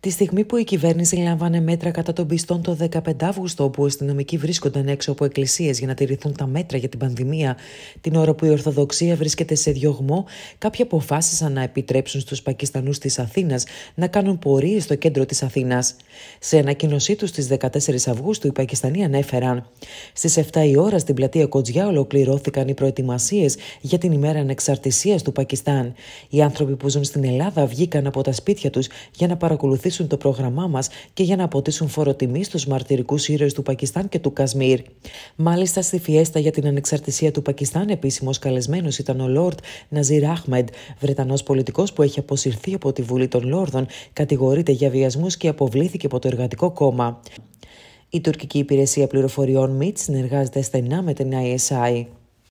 Τη στιγμή που η κυβέρνηση λάμβανε μέτρα κατά των πιστών το 15 Αύγουστο, όπου οι αστυνομικοί βρίσκονταν έξω από εκκλησίες για να τηρηθούν τα μέτρα για την πανδημία, την ώρα που η Ορθοδοξία βρίσκεται σε διωγμό, κάποιοι αποφάσισαν να επιτρέψουν στους Πακιστανούς της Αθήνας να κάνουν πορείες στο κέντρο της Αθήνας. Σε ανακοίνωσή τους στις 14 Αυγούστου, οι Πακιστανοί ανέφεραν: Στις 7 η ώρα στην πλατεία Κοτζιά ολοκληρώθηκαν οι προετοιμασίες για την ημέρα ανεξαρτησίας του Πακιστάν. Οι άνθρωποι που ζουν στην Ελλάδα βγήκαν από τα σπίτια τους για να παρακολουθήσουν ακολουθήσουν το πρόγραμμά μας και για να αποτίσουν φοροτιμή στους μαρτυρικούς ήρωες του Πακιστάν και του Κασμίρ. Μάλιστα, στη φιέστα για την ανεξαρτησία του Πακιστάν, επίσημος καλεσμένος ήταν ο Λόρτ Ναζίρ Αχμεντ, Βρετανός πολιτικός που έχει αποσυρθεί από τη Βουλή των Λόρδων, κατηγορείται για βιασμούς και αποβλήθηκε από το Εργατικό Κόμμα. Η τουρκική υπηρεσία πληροφοριών ΜΙΤ συνεργάζεται στενά με την ISI.